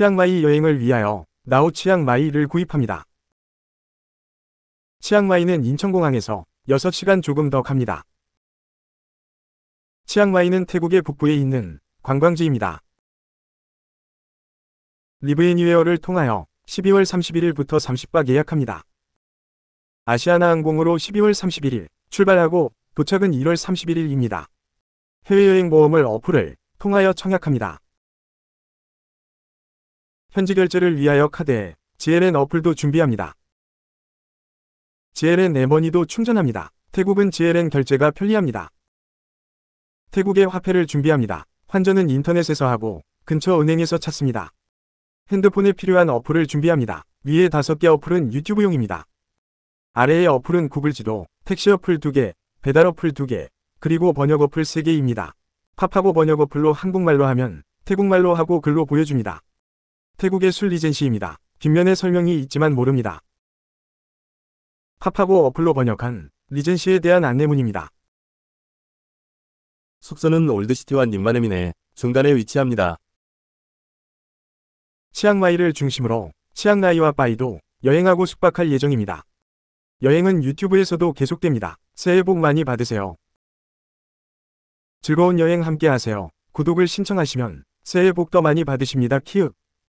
치앙마이 여행을 위하여 나우 치앙마이를 구입합니다. 치앙마이는 인천공항에서 6시간 조금 더 갑니다. 치앙마이는 태국의 북부에 있는 관광지입니다. 리브앤유웨어를 통하여 12월 31일부터 30박 예약합니다. 아시아나항공으로 12월 31일 출발하고 도착은 1월 31일입니다. 해외여행 보험을 어플을 통하여 청약합니다. 현지 결제를 위하여 카드에 GLN 어플도 준비합니다. GLN 에머니도 충전합니다. 태국은 GLN 결제가 편리합니다. 태국의 화폐를 준비합니다. 환전은 인터넷에서 하고 근처 은행에서 찾습니다. 핸드폰에 필요한 어플을 준비합니다. 위에 5개 어플은 유튜브용입니다. 아래의 어플은 구글 지도, 택시 어플 2개, 배달 어플 2개, 그리고 번역 어플 3개입니다. 팝하고 번역 어플로 한국말로 하면 태국말로 하고 글로 보여줍니다. 태국의 술 리젠시입니다. 뒷면에 설명이 있지만 모릅니다. 팝하고 어플로 번역한 리젠시에 대한 안내문입니다. 숙소는 올드시티와 님마네미네 중간에 위치합니다. 치앙마이를 중심으로 치앙라이와 바이도 여행하고 숙박할 예정입니다. 여행은 유튜브에서도 계속됩니다. 새해 복 많이 받으세요. 즐거운 여행 함께 하세요. 구독을 신청하시면 새해 복더 많이 받으십니다. 키읔